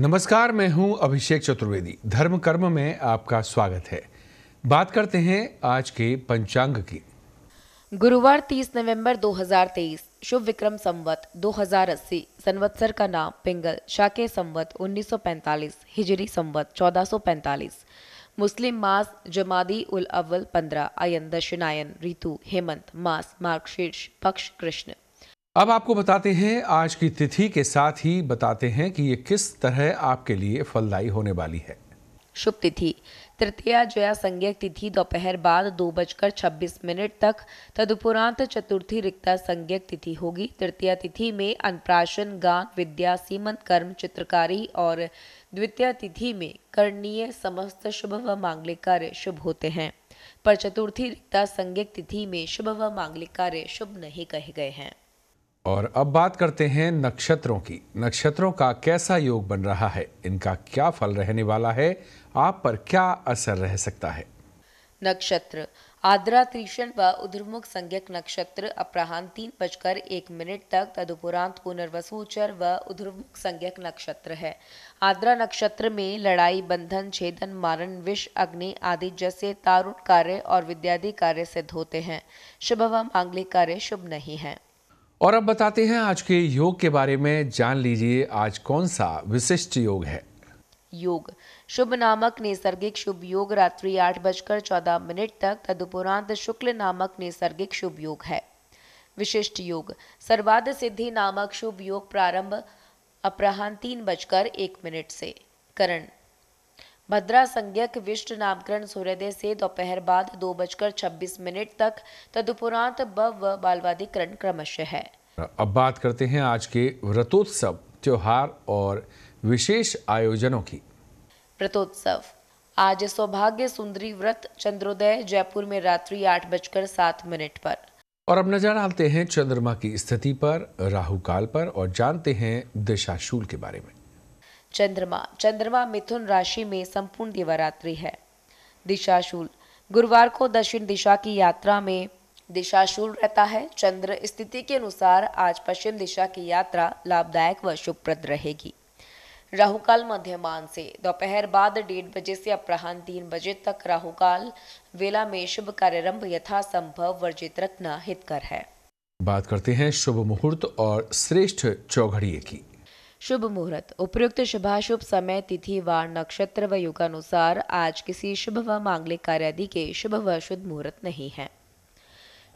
नमस्कार मैं हूं अभिषेक चतुर्वेदी धर्म कर्म में आपका स्वागत है बात करते हैं आज के पंचांग की गुरुवार 30 नवंबर 2023 शुभ विक्रम संवत 2080 संवत्सर का नाम पिंगल शाके संवत 1945 हिजरी संवत 1445 मुस्लिम मास जमादी उल अव्वल 15 आयन दशनायन ऋतु हेमंत मास मार्गशीर्ष पक्ष कृष्ण अब आपको बताते हैं आज की तिथि के साथ ही बताते हैं कि ये किस तरह आपके लिए फलदायी होने वाली है शुभ तिथि तृतीया जया संज्ञक तिथि दोपहर बाद दो बजकर छब्बीस मिनट तक तदुपरांत चतुर्थी रिक्ता संज्ञक तिथि होगी तृतीया तिथि में अनप्राशन गान विद्या सीमंत कर्म चित्रकारी और द्वितीय तिथि में करणीय समस्त शुभ व मांगलिक कार्य शुभ होते हैं पर चतुर्थी रिक्ता संज्ञक तिथि में शुभ व मांगलिक कार्य शुभ नहीं कहे गए हैं और अब बात करते हैं नक्षत्रों की नक्षत्रों का कैसा योग बन रहा है इनका क्या फल रहने वाला है आप पर क्या असर रह सकता है नक्षत्र आद्रा त्रिषण व उधर्मुख संज्ञक नक्षत्र अपराहन तीन बजकर एक मिनट तक तदुपरांत पुनर्वसूचर व उधर्मुख संज्ञक नक्षत्र है आद्रा नक्षत्र में लड़ाई बंधन छेदन मारण विष अग्नि आदि जैसे तारुण कार्य और विद्यादि कार्य सिद्ध होते हैं शुभ व मांगलिक कार्य शुभ नहीं है और अब बताते हैं आज के योग के बारे में जान लीजिए आज कौन सा विशिष्ट योग है योग शुभ नामक नैसर्गिक शुभ योग रात्रि आठ बजकर चौदह मिनट तक तदुपरांत शुक्ल नामक नैसर्गिक शुभ योग है विशिष्ट योग सर्वाध सिद्धि नामक शुभ योग प्रारंभ अपराह तीन बजकर एक मिनट से करण भद्रा संज्ञक विष्ट नामकरण सूर्योदय से दोपहर बाद दो बजकर छब्बीस मिनट तक तदुपरांत व बालवादीकरण क्रमश है अब बात करते हैं आज के व्रतोत्सव त्योहार और विशेष आयोजनों की व्रतोत्सव आज सौभाग्य सुंदरी व्रत चंद्रोदय जयपुर में रात्रि आठ बजकर सात मिनट पर और अब नजर डालते हैं चंद्रमा की स्थिति पर राहु काल पर और जानते हैं दिशाशूल के बारे में चंद्रमा चंद्रमा मिथुन राशि में संपूर्ण दिवरात्रि है दिशाशूल गुरुवार को दक्षिण दिशा की यात्रा में दिशाशूल रहता है चंद्र स्थिति के अनुसार आज पश्चिम दिशा की यात्रा लाभदायक व शुभप्रद रहेगी राहुकाल मध्यमान से दोपहर बाद डेढ़ बजे से अपराहन तीन बजे तक राहुकाल वेला में शुभ कार्यारंभ यथासंभव वर्जित रखना हितकर है बात करते हैं शुभ मुहूर्त और श्रेष्ठ चौघड़िए की शुभ मुहूर्त उपयुक्त शुभाशुभ समय तिथि व नक्षत्र व युगानुसार आज किसी शुभ व मांगलिक कार्यादि के शुभ व शुद्ध मुहूर्त नहीं है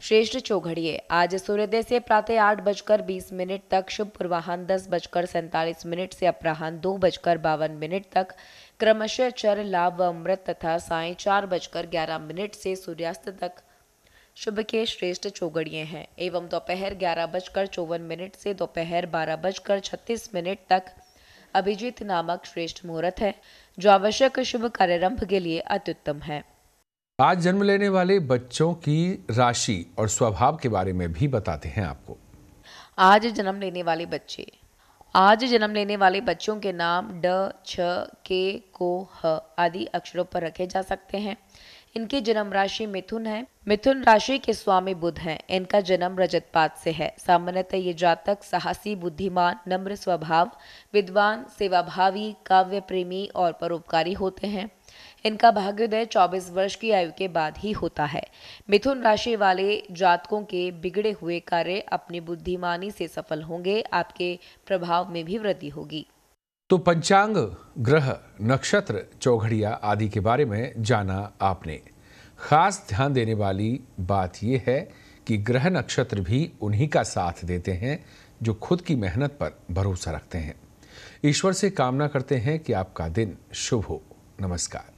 श्रेष्ठ चौघड़िए आज सूर्योदय से प्रातः आठ बजकर बीस मिनट तक शुभ पूर्वाहन दस बजकर सैंतालीस मिनट से अपराहन दो बजकर बावन मिनट तक क्रमशः चर लाभ व अमृत तथा साय चार बजकर ग्यारह मिनट से सूर्यास्त तक शुभ के श्रेष्ठ चौगड़िए हैं एवं दोपहर ग्यारह बजकर चौवन मिनट से दोपहर बारह बजकर छत्तीस मिनट तक अभिजीत नामक श्रेष्ठ मुहूर्त है जो आवश्यक शुभ कार्यारंभ के लिए अत्युत्तम है आज जन्म लेने वाले बच्चों की राशि और स्वभाव के बारे में भी बताते हैं आपको आज जन्म लेने वाले बच्चे आज जन्म लेने वाले बच्चों के नाम ड छ के को ह आदि अक्षरों पर रखे जा सकते हैं इनकी जन्म राशि मिथुन है मिथुन राशि के स्वामी बुध हैं इनका जन्म रजतपात से है सामान्यतः ये जातक साहसी बुद्धिमान नम्र स्वभाव विद्वान सेवाभावी काव्य प्रेमी और परोपकारी होते हैं इनका भाग्योदय 24 वर्ष की आयु के बाद ही होता है मिथुन राशि वाले जातकों के बिगड़े हुए कार्य अपनी बुद्धिमानी से सफल होंगे आपके प्रभाव में भी वृद्धि होगी तो पंचांग ग्रह नक्षत्र चौघड़िया आदि के बारे में जाना आपने खास ध्यान देने वाली बात यह है कि ग्रह नक्षत्र भी उन्हीं का साथ देते हैं जो खुद की मेहनत पर भरोसा रखते हैं ईश्वर से कामना करते हैं कि आपका दिन शुभ हो नमस्कार